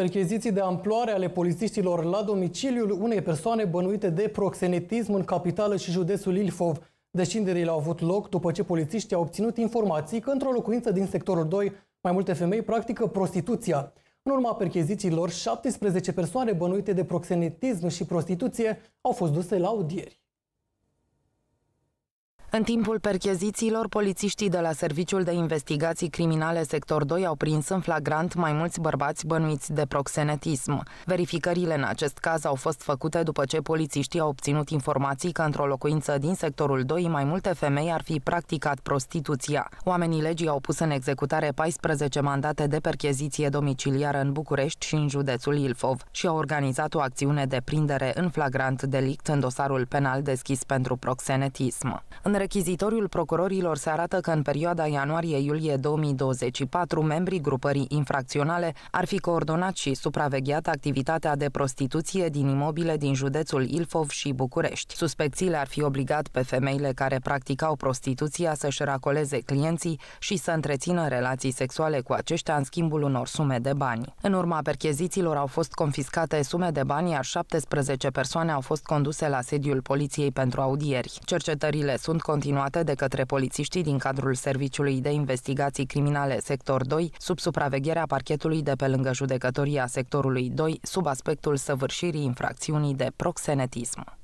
Percheziții de amploare ale polițiștilor la domiciliul unei persoane bănuite de proxenetism în capitală și județul Ilfov. Descinderile au avut loc după ce polițiștii au obținut informații că într-o locuință din sectorul 2 mai multe femei practică prostituția. În urma perchezițiilor, 17 persoane bănuite de proxenetism și prostituție au fost duse la audieri. În timpul perchezițiilor, polițiștii de la Serviciul de Investigații Criminale Sector 2 au prins în flagrant mai mulți bărbați bănuiți de proxenetism. Verificările în acest caz au fost făcute după ce polițiștii au obținut informații că într-o locuință din Sectorul 2 mai multe femei ar fi practicat prostituția. Oamenii legii au pus în executare 14 mandate de percheziție domiciliară în București și în județul Ilfov și au organizat o acțiune de prindere în flagrant delict în dosarul penal deschis pentru proxenetism. În Rechizitoriul procurorilor se arată că în perioada ianuarie-iulie 2024, membrii grupării infracționale ar fi coordonat și supravegheat activitatea de prostituție din imobile din județul Ilfov și București. Suspecțiile ar fi obligat pe femeile care practicau prostituția să-și racoleze clienții și să întrețină relații sexuale cu aceștia în schimbul unor sume de bani. În urma perchezițiilor au fost confiscate sume de bani, iar 17 persoane au fost conduse la sediul poliției pentru audieri. Cercetările sunt continuate de către polițiștii din cadrul Serviciului de Investigații Criminale Sector 2, sub supravegherea parchetului de pe lângă judecătoria sectorului 2, sub aspectul săvârșirii infracțiunii de proxenetism.